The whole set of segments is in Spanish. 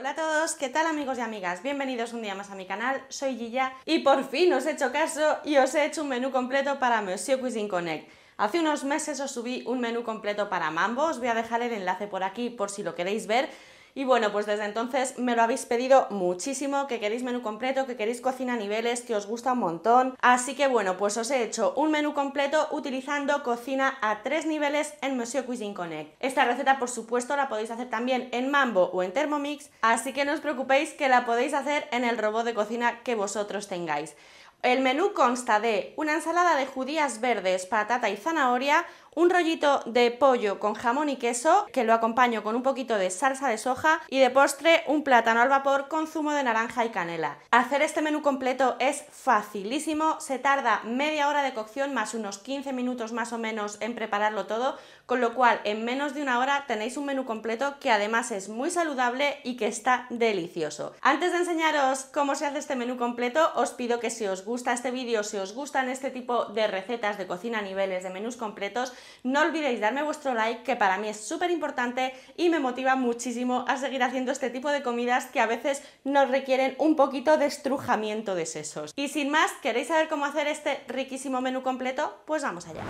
Hola a todos, ¿qué tal amigos y amigas? Bienvenidos un día más a mi canal, soy Gilla y por fin os he hecho caso y os he hecho un menú completo para Monsieur Cuisine Connect. Hace unos meses os subí un menú completo para Mambo, os voy a dejar el enlace por aquí por si lo queréis ver, y bueno, pues desde entonces me lo habéis pedido muchísimo, que queréis menú completo, que queréis cocina a niveles, que os gusta un montón. Así que bueno, pues os he hecho un menú completo utilizando cocina a tres niveles en Monsieur Cuisine Connect. Esta receta, por supuesto, la podéis hacer también en Mambo o en Thermomix, así que no os preocupéis que la podéis hacer en el robot de cocina que vosotros tengáis. El menú consta de una ensalada de judías verdes, patata y zanahoria, un rollito de pollo con jamón y queso, que lo acompaño con un poquito de salsa de soja y de postre un plátano al vapor con zumo de naranja y canela. Hacer este menú completo es facilísimo, se tarda media hora de cocción más unos 15 minutos más o menos en prepararlo todo, con lo cual en menos de una hora tenéis un menú completo que además es muy saludable y que está delicioso. Antes de enseñaros cómo se hace este menú completo, os pido que si os gusta este vídeo, si os gustan este tipo de recetas de cocina a niveles de menús completos, no olvidéis darme vuestro like, que para mí es súper importante y me motiva muchísimo a seguir haciendo este tipo de comidas que a veces nos requieren un poquito de estrujamiento de sesos. Y sin más, ¿queréis saber cómo hacer este riquísimo menú completo? Pues vamos allá.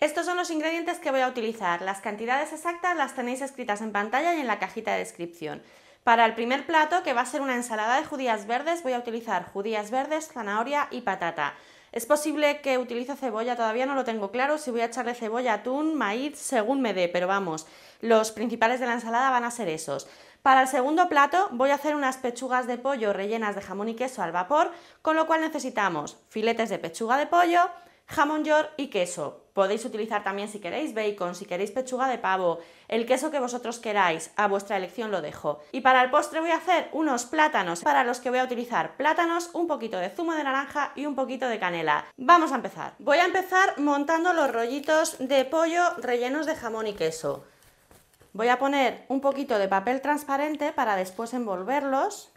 Estos son los ingredientes que voy a utilizar. Las cantidades exactas las tenéis escritas en pantalla y en la cajita de descripción. Para el primer plato, que va a ser una ensalada de judías verdes, voy a utilizar judías verdes, zanahoria y patata. Es posible que utilice cebolla, todavía no lo tengo claro, si voy a echarle cebolla, atún, maíz, según me dé, pero vamos, los principales de la ensalada van a ser esos. Para el segundo plato voy a hacer unas pechugas de pollo rellenas de jamón y queso al vapor, con lo cual necesitamos filetes de pechuga de pollo, jamón york y queso. Podéis utilizar también si queréis bacon, si queréis pechuga de pavo, el queso que vosotros queráis, a vuestra elección lo dejo. Y para el postre voy a hacer unos plátanos, para los que voy a utilizar plátanos, un poquito de zumo de naranja y un poquito de canela. Vamos a empezar. Voy a empezar montando los rollitos de pollo rellenos de jamón y queso. Voy a poner un poquito de papel transparente para después envolverlos.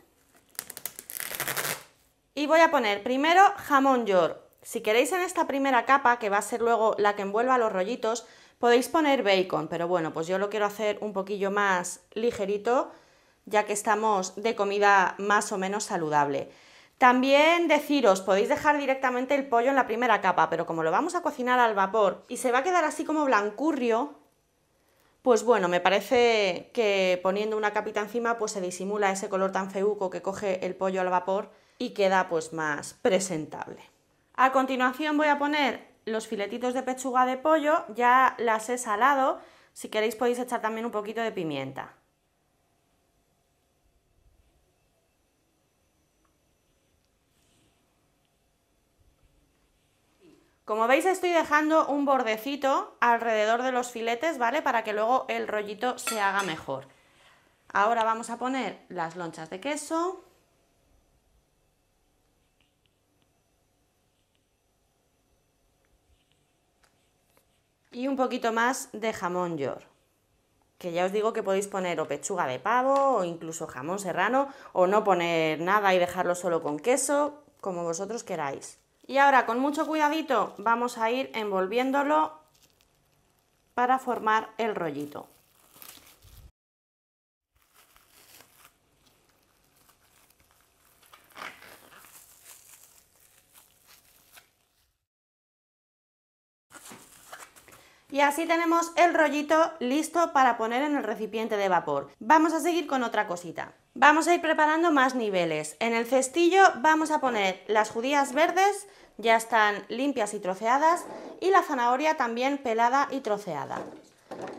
Y voy a poner primero jamón york, si queréis en esta primera capa, que va a ser luego la que envuelva los rollitos, podéis poner bacon, pero bueno, pues yo lo quiero hacer un poquillo más ligerito, ya que estamos de comida más o menos saludable. También deciros, podéis dejar directamente el pollo en la primera capa, pero como lo vamos a cocinar al vapor y se va a quedar así como blancurrio, pues bueno, me parece que poniendo una capita encima pues se disimula ese color tan feuco que coge el pollo al vapor y queda pues más presentable. A continuación voy a poner los filetitos de pechuga de pollo, ya las he salado, si queréis podéis echar también un poquito de pimienta. Como veis estoy dejando un bordecito alrededor de los filetes, ¿vale? Para que luego el rollito se haga mejor. Ahora vamos a poner las lonchas de queso. y un poquito más de jamón york que ya os digo que podéis poner o pechuga de pavo o incluso jamón serrano o no poner nada y dejarlo solo con queso, como vosotros queráis. Y ahora con mucho cuidadito vamos a ir envolviéndolo para formar el rollito. Y así tenemos el rollito listo para poner en el recipiente de vapor. Vamos a seguir con otra cosita. Vamos a ir preparando más niveles. En el cestillo vamos a poner las judías verdes, ya están limpias y troceadas, y la zanahoria también pelada y troceada.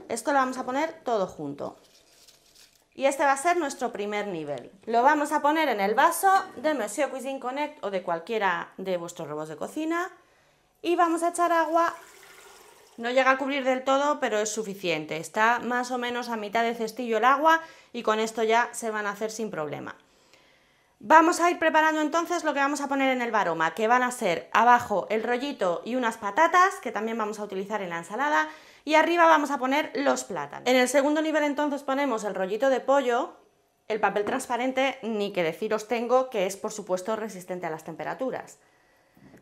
Esto lo vamos a poner todo junto. Y este va a ser nuestro primer nivel. Lo vamos a poner en el vaso de Monsieur Cuisine Connect o de cualquiera de vuestros robots de cocina. Y vamos a echar agua no llega a cubrir del todo, pero es suficiente. Está más o menos a mitad de cestillo el agua y con esto ya se van a hacer sin problema. Vamos a ir preparando entonces lo que vamos a poner en el baroma, que van a ser abajo el rollito y unas patatas, que también vamos a utilizar en la ensalada, y arriba vamos a poner los plátanos. En el segundo nivel entonces ponemos el rollito de pollo, el papel transparente, ni que deciros tengo, que es por supuesto resistente a las temperaturas.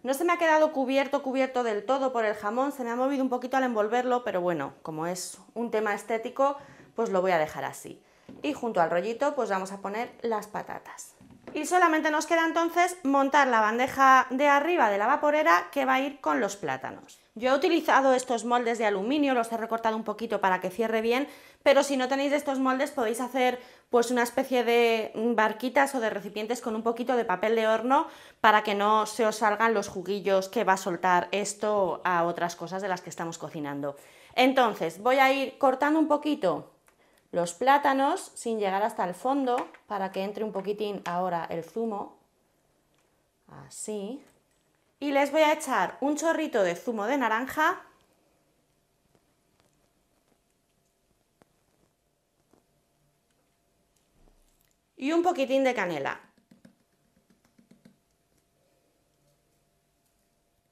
No se me ha quedado cubierto, cubierto del todo por el jamón, se me ha movido un poquito al envolverlo, pero bueno, como es un tema estético, pues lo voy a dejar así. Y junto al rollito, pues vamos a poner las patatas. Y solamente nos queda entonces montar la bandeja de arriba de la vaporera que va a ir con los plátanos. Yo he utilizado estos moldes de aluminio, los he recortado un poquito para que cierre bien, pero si no tenéis estos moldes podéis hacer pues una especie de barquitas o de recipientes con un poquito de papel de horno para que no se os salgan los juguillos que va a soltar esto a otras cosas de las que estamos cocinando. Entonces voy a ir cortando un poquito los plátanos sin llegar hasta el fondo para que entre un poquitín ahora el zumo. Así. Y les voy a echar un chorrito de zumo de naranja. Y un poquitín de canela.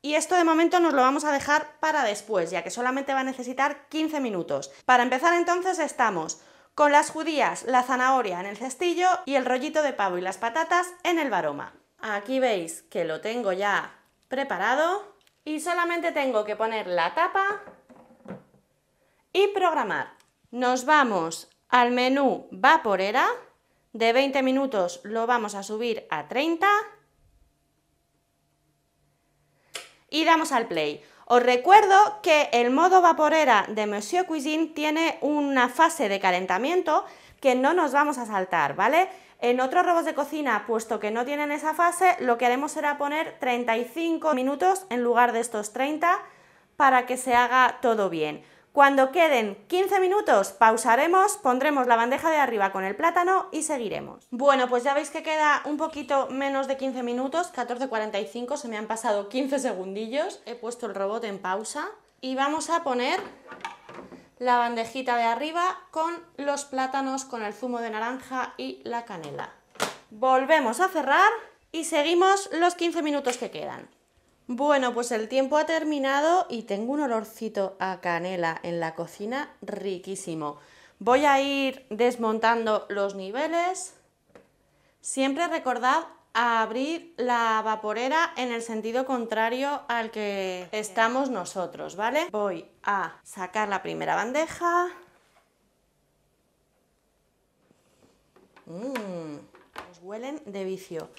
Y esto de momento nos lo vamos a dejar para después, ya que solamente va a necesitar 15 minutos. Para empezar entonces estamos con las judías, la zanahoria en el cestillo y el rollito de pavo y las patatas en el baroma. Aquí veis que lo tengo ya preparado y solamente tengo que poner la tapa y programar. Nos vamos al menú vaporera, de 20 minutos lo vamos a subir a 30 y damos al play. Os recuerdo que el modo vaporera de Monsieur Cuisine tiene una fase de calentamiento que no nos vamos a saltar, ¿vale? En otros robos de cocina, puesto que no tienen esa fase, lo que haremos será poner 35 minutos en lugar de estos 30 para que se haga todo bien. Cuando queden 15 minutos pausaremos, pondremos la bandeja de arriba con el plátano y seguiremos. Bueno, pues ya veis que queda un poquito menos de 15 minutos, 14.45, se me han pasado 15 segundillos. He puesto el robot en pausa y vamos a poner la bandejita de arriba con los plátanos, con el zumo de naranja y la canela. Volvemos a cerrar y seguimos los 15 minutos que quedan. Bueno, pues el tiempo ha terminado y tengo un olorcito a canela en la cocina riquísimo. Voy a ir desmontando los niveles. Siempre recordad abrir la vaporera en el sentido contrario al que estamos nosotros, ¿vale? Voy a sacar la primera bandeja. Mmm, huelen de vicio.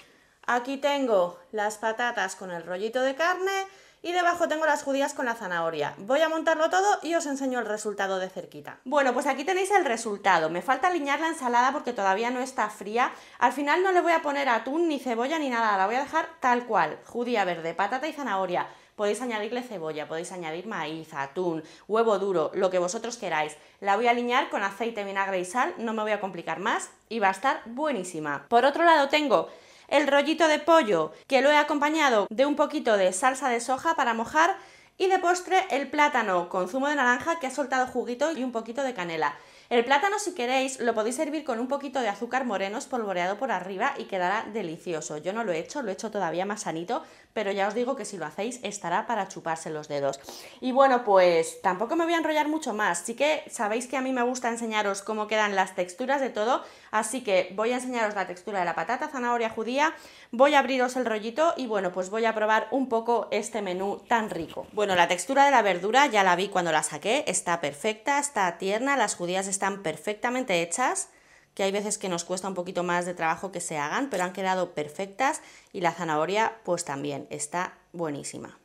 Aquí tengo las patatas con el rollito de carne y debajo tengo las judías con la zanahoria. Voy a montarlo todo y os enseño el resultado de cerquita. Bueno, pues aquí tenéis el resultado. Me falta aliñar la ensalada porque todavía no está fría. Al final no le voy a poner atún, ni cebolla, ni nada. La voy a dejar tal cual. Judía verde, patata y zanahoria. Podéis añadirle cebolla, podéis añadir maíz, atún, huevo duro, lo que vosotros queráis. La voy a aliñar con aceite, vinagre y sal, no me voy a complicar más y va a estar buenísima. Por otro lado tengo el rollito de pollo, que lo he acompañado de un poquito de salsa de soja para mojar y de postre el plátano con zumo de naranja que ha soltado juguito y un poquito de canela. El plátano, si queréis, lo podéis servir con un poquito de azúcar moreno espolvoreado por arriba y quedará delicioso. Yo no lo he hecho, lo he hecho todavía más sanito, pero ya os digo que si lo hacéis estará para chuparse los dedos. Y bueno, pues tampoco me voy a enrollar mucho más. Sí que sabéis que a mí me gusta enseñaros cómo quedan las texturas de todo, así que voy a enseñaros la textura de la patata, zanahoria, judía, voy a abriros el rollito y bueno, pues voy a probar un poco este menú tan rico. Bueno, la textura de la verdura ya la vi cuando la saqué, está perfecta, está tierna, las judías están perfectamente hechas que hay veces que nos cuesta un poquito más de trabajo que se hagan, pero han quedado perfectas y la zanahoria pues también está buenísima.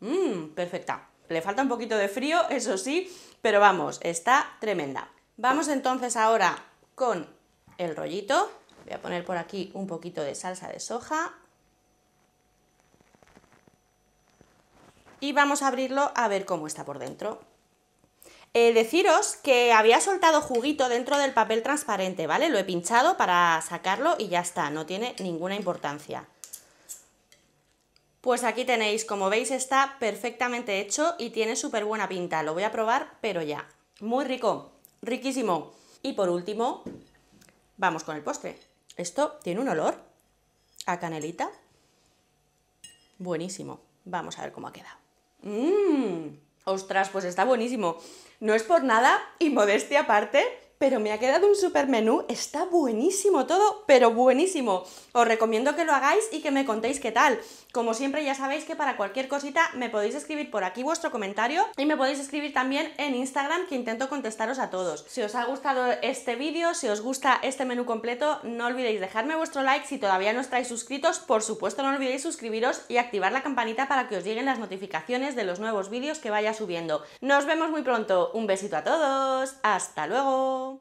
Mmm, perfecta. Le falta un poquito de frío, eso sí, pero vamos, está tremenda. Vamos entonces ahora con el rollito Voy a poner por aquí un poquito de salsa de soja. Y vamos a abrirlo a ver cómo está por dentro. Eh, deciros que había soltado juguito dentro del papel transparente, ¿vale? Lo he pinchado para sacarlo y ya está, no tiene ninguna importancia. Pues aquí tenéis, como veis está perfectamente hecho y tiene súper buena pinta. Lo voy a probar, pero ya. Muy rico, riquísimo. Y por último, vamos con el postre. Esto tiene un olor a canelita. Buenísimo. Vamos a ver cómo ha quedado. Mm. Ostras, pues está buenísimo. No es por nada, y modestia aparte, pero me ha quedado un super menú, está buenísimo todo, pero buenísimo. Os recomiendo que lo hagáis y que me contéis qué tal. Como siempre ya sabéis que para cualquier cosita me podéis escribir por aquí vuestro comentario y me podéis escribir también en Instagram que intento contestaros a todos. Si os ha gustado este vídeo, si os gusta este menú completo, no olvidéis dejarme vuestro like. Si todavía no estáis suscritos, por supuesto no olvidéis suscribiros y activar la campanita para que os lleguen las notificaciones de los nuevos vídeos que vaya subiendo. Nos vemos muy pronto. Un besito a todos. Hasta luego.